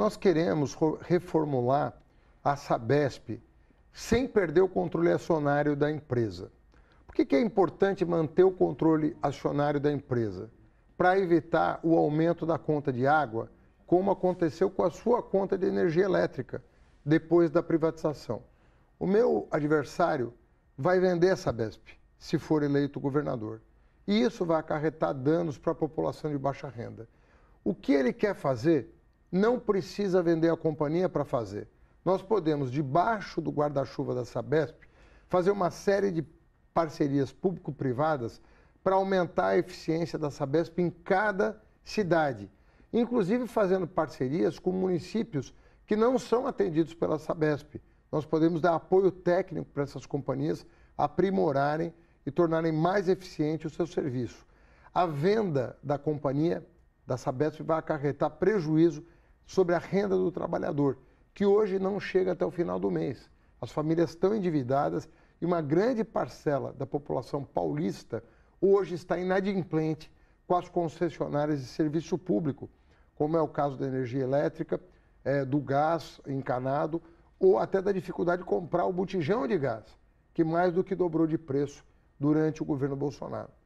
Nós queremos reformular a Sabesp sem perder o controle acionário da empresa. Por que, que é importante manter o controle acionário da empresa? Para evitar o aumento da conta de água, como aconteceu com a sua conta de energia elétrica depois da privatização. O meu adversário vai vender a Sabesp se for eleito governador. E isso vai acarretar danos para a população de baixa renda. O que ele quer fazer não precisa vender a companhia para fazer. Nós podemos, debaixo do guarda-chuva da Sabesp, fazer uma série de parcerias público-privadas para aumentar a eficiência da Sabesp em cada cidade, inclusive fazendo parcerias com municípios que não são atendidos pela Sabesp. Nós podemos dar apoio técnico para essas companhias aprimorarem e tornarem mais eficiente o seu serviço. A venda da companhia da Sabesp vai acarretar prejuízo sobre a renda do trabalhador, que hoje não chega até o final do mês. As famílias estão endividadas e uma grande parcela da população paulista hoje está inadimplente com as concessionárias de serviço público, como é o caso da energia elétrica, é, do gás encanado ou até da dificuldade de comprar o botijão de gás, que mais do que dobrou de preço durante o governo Bolsonaro.